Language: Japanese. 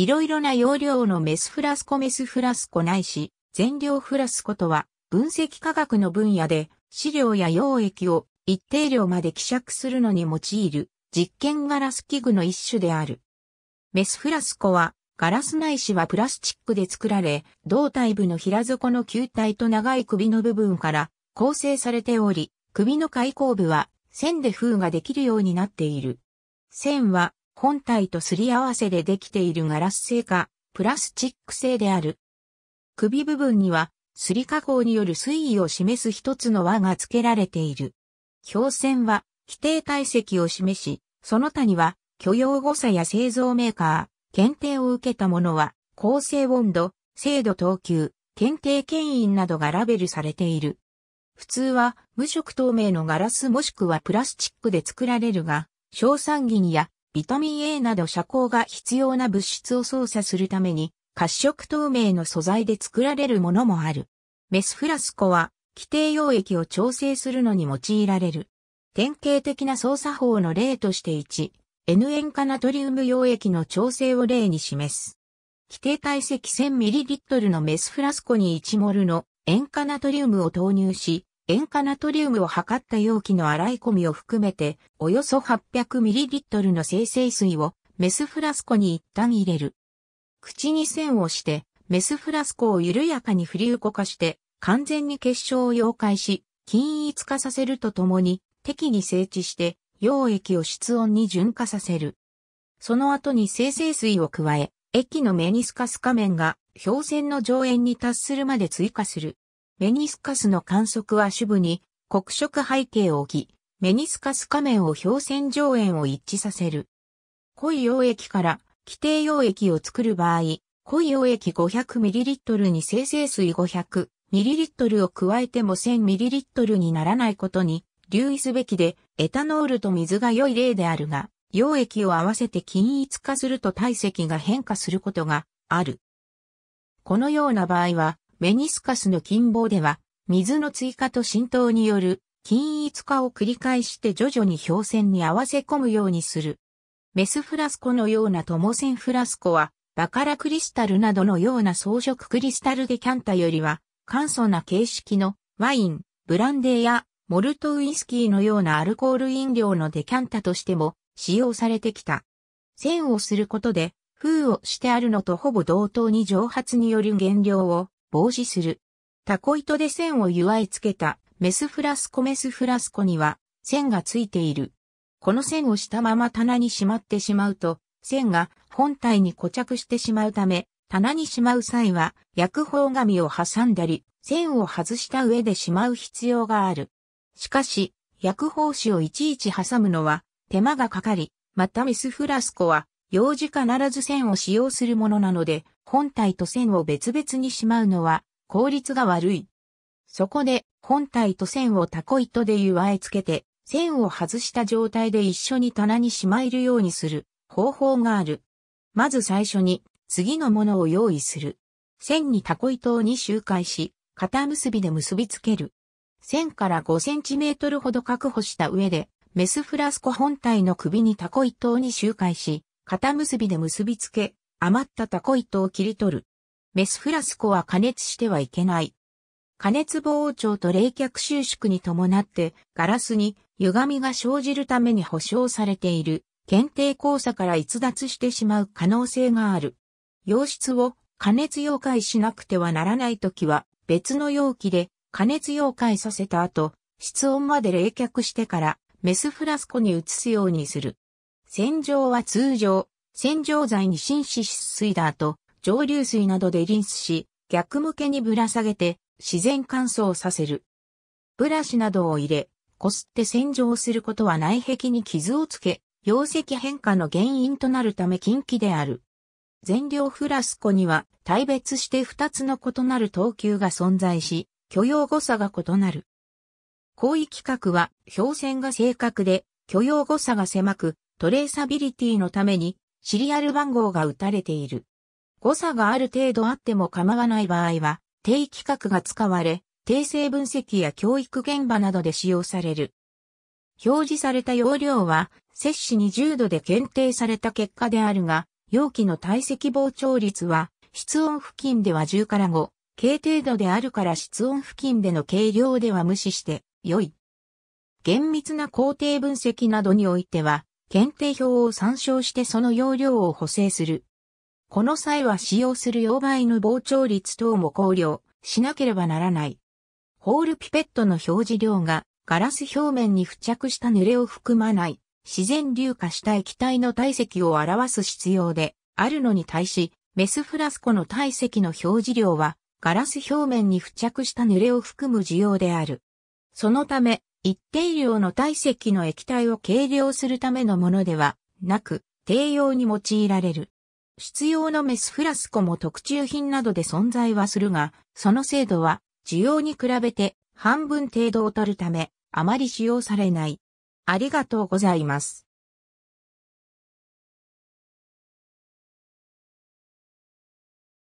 いろいろな容量のメスフラスコメスフラスコないし、全量フラスコとは、分析科学の分野で、資料や溶液を一定量まで希釈するのに用いる、実験ガラス器具の一種である。メスフラスコは、ガラスないしはプラスチックで作られ、胴体部の平底の球体と長い首の部分から構成されており、首の開口部は線で封ができるようになっている。線は本体とすり合わせでできているガラス製か、プラスチック製である。首部分には、すり加工による水位を示す一つの輪が付けられている。表線は、規定体積を示し、その他には、許容誤差や製造メーカー、検定を受けたものは、構成温度、精度等級、検定権引などがラベルされている。普通は無色透明のガラスもしくはプラスチックで作られるが、硝酸銀やビタミン A など遮光が必要な物質を操作するために、褐色透明の素材で作られるものもある。メスフラスコは、規定溶液を調整するのに用いられる。典型的な操作法の例として1、N 塩化ナトリウム溶液の調整を例に示す。規定体積 1000ml のメスフラスコに 1mol の塩化ナトリウムを投入し、塩化ナトリウムを測った容器の洗い込みを含めて、およそ 800ml の生成水をメスフラスコに一旦入れる。口に栓をして、メスフラスコを緩やかに振り動かして、完全に結晶を溶解し、均一化させるとともに、適に整地して、溶液を室温に純化させる。その後に生成水を加え、液のメニスカス仮面が氷線の上縁に達するまで追加する。メニスカスの観測は主部に黒色背景を置き、メニスカス仮面を表線上縁を一致させる。濃い溶液から規定溶液を作る場合、濃い溶液 500ml に生成水 500ml を加えても 1000ml にならないことに留意すべきで、エタノールと水が良い例であるが、溶液を合わせて均一化すると体積が変化することがある。このような場合は、メニスカスの近傍では、水の追加と浸透による均一化を繰り返して徐々に氷線に合わせ込むようにする。メスフラスコのようなトモセンフラスコは、バカラクリスタルなどのような装飾クリスタルデキャンタよりは、簡素な形式のワイン、ブランデーやモルトウイスキーのようなアルコール飲料のデキャンタとしても使用されてきた。栓をすることで、封をしてあるのとほぼ同等に蒸発による原料を防止する。タコ糸で線を祝いつけたメスフラスコメスフラスコには線がついている。この線をしたまま棚にしまってしまうと、線が本体に固着してしまうため、棚にしまう際は、薬包紙を挟んだり、線を外した上でしまう必要がある。しかし、薬包紙をいちいち挟むのは手間がかかり、またメスフラスコは用事必ず線を使用するものなので、本体と線を別々にしまうのは効率が悪い。そこで、本体と線をタコ糸で湯わえつけて、線を外した状態で一緒に棚にしまえるようにする方法がある。まず最初に、次のものを用意する。線にタコ糸を2周回し、肩結びで結びつける。線から5センチメートルほど確保した上で、メスフラスコ本体の首にタコ糸を2周回し、肩結びで結びつけ、余ったタコ糸を切り取る。メスフラスコは加熱してはいけない。加熱膨張と冷却収縮に伴ってガラスに歪みが生じるために保証されている検定交差から逸脱してしまう可能性がある。溶質を加熱溶解しなくてはならないときは別の容器で加熱溶解させた後、室温まで冷却してからメスフラスコに移すようにする。洗浄は通常、洗浄剤に浸士、湿水だと蒸留水などでリンスし、逆向けにぶら下げて自然乾燥させる。ブラシなどを入れ、こすって洗浄することは内壁に傷をつけ、溶石変化の原因となるため禁忌である。全量フラスコには、対別して2つの異なる等級が存在し、許容誤差が異なる。為規格は、表線が正確で、許容誤差が狭く、トレーサビリティのためにシリアル番号が打たれている。誤差がある程度あっても構わない場合は、定規格が使われ、定性分析や教育現場などで使用される。表示された容量は、摂氏20度で検定された結果であるが、容器の体積膨張率は、室温付近では10から5、軽程度であるから室温付近での軽量では無視して、良い。厳密な工程分析などにおいては、検定表を参照してその容量を補正する。この際は使用する溶媒の膨張率等も考慮しなければならない。ホールピペットの表示量がガラス表面に付着した濡れを含まない自然流化した液体の体積を表す必要であるのに対し、メスフラスコの体積の表示量はガラス表面に付着した濡れを含む需要である。そのため、一定量の体積の液体を計量するためのものではなく、低用に用いられる。必要のメスフラスコも特注品などで存在はするが、その精度は需要に比べて半分程度を取るため、あまり使用されない。ありがとうございます。